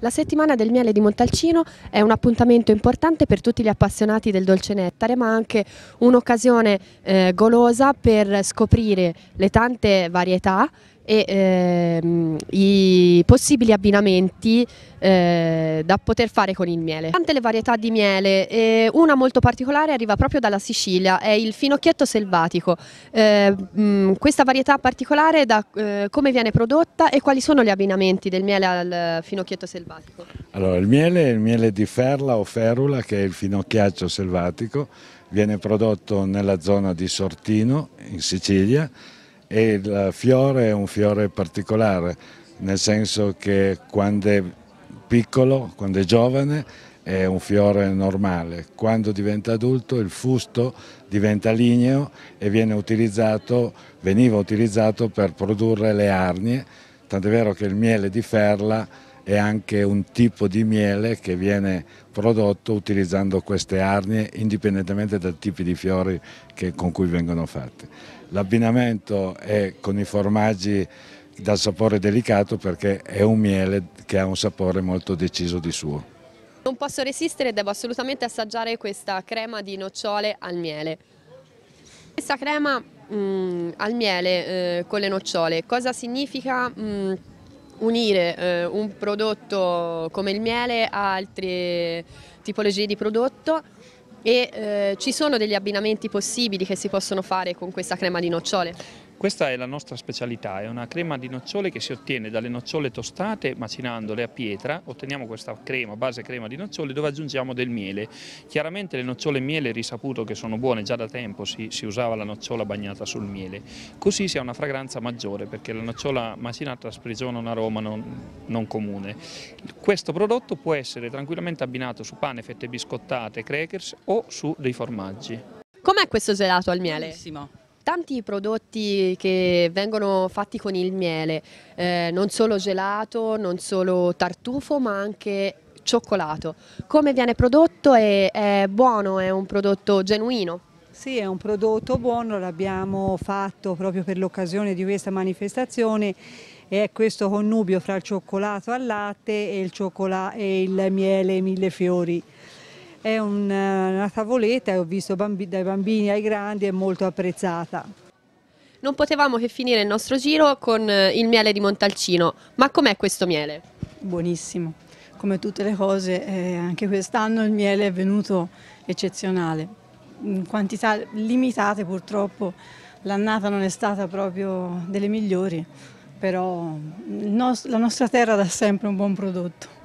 La settimana del miele di Montalcino è un appuntamento importante per tutti gli appassionati del dolce nettare, ma anche un'occasione eh, golosa per scoprire le tante varietà e ehm, i possibili abbinamenti eh, da poter fare con il miele. Tante le varietà di miele, eh, una molto particolare arriva proprio dalla Sicilia, è il finocchietto selvatico. Eh, mh, questa varietà particolare da eh, come viene prodotta e quali sono gli abbinamenti del miele al finocchietto selvatico? Allora, il miele è il miele di ferla o ferula che è il finocchiaccio selvatico, viene prodotto nella zona di Sortino in Sicilia e il fiore è un fiore particolare, nel senso che quando è piccolo, quando è giovane, è un fiore normale, quando diventa adulto il fusto diventa ligneo e utilizzato, veniva utilizzato per produrre le arnie, tant'è vero che il miele di Ferla e anche un tipo di miele che viene prodotto utilizzando queste arnie indipendentemente dal tipo di fiori che, con cui vengono fatte. L'abbinamento è con i formaggi dal sapore delicato perché è un miele che ha un sapore molto deciso di suo. Non posso resistere e devo assolutamente assaggiare questa crema di nocciole al miele. Questa crema mh, mm, al miele eh, con le nocciole, cosa significa? Mh, mm, unire eh, un prodotto come il miele a altre tipologie di prodotto e eh, ci sono degli abbinamenti possibili che si possono fare con questa crema di nocciole? Questa è la nostra specialità, è una crema di nocciole che si ottiene dalle nocciole tostate macinandole a pietra, otteniamo questa crema, base crema di nocciole dove aggiungiamo del miele. Chiaramente le nocciole miele risaputo che sono buone già da tempo, si, si usava la nocciola bagnata sul miele, così si ha una fragranza maggiore perché la nocciola macinata sprigiona un aroma non, non comune. Questo prodotto può essere tranquillamente abbinato su pane, fette biscottate, crackers o su dei formaggi. Com'è questo gelato al miele? Bellissimo tanti prodotti che vengono fatti con il miele, eh, non solo gelato, non solo tartufo ma anche cioccolato. Come viene prodotto è, è buono, è un prodotto genuino? Sì, è un prodotto buono, l'abbiamo fatto proprio per l'occasione di questa manifestazione e è questo connubio fra il cioccolato al latte e il, e il miele mille fiori è eh, una tavoletta ho visto dai bambini ai grandi è molto apprezzata. Non potevamo che finire il nostro giro con eh, il miele di Montalcino, ma com'è questo miele? Buonissimo, come tutte le cose eh, anche quest'anno il miele è venuto eccezionale, in quantità limitate purtroppo l'annata non è stata proprio delle migliori, però la nostra terra dà sempre un buon prodotto.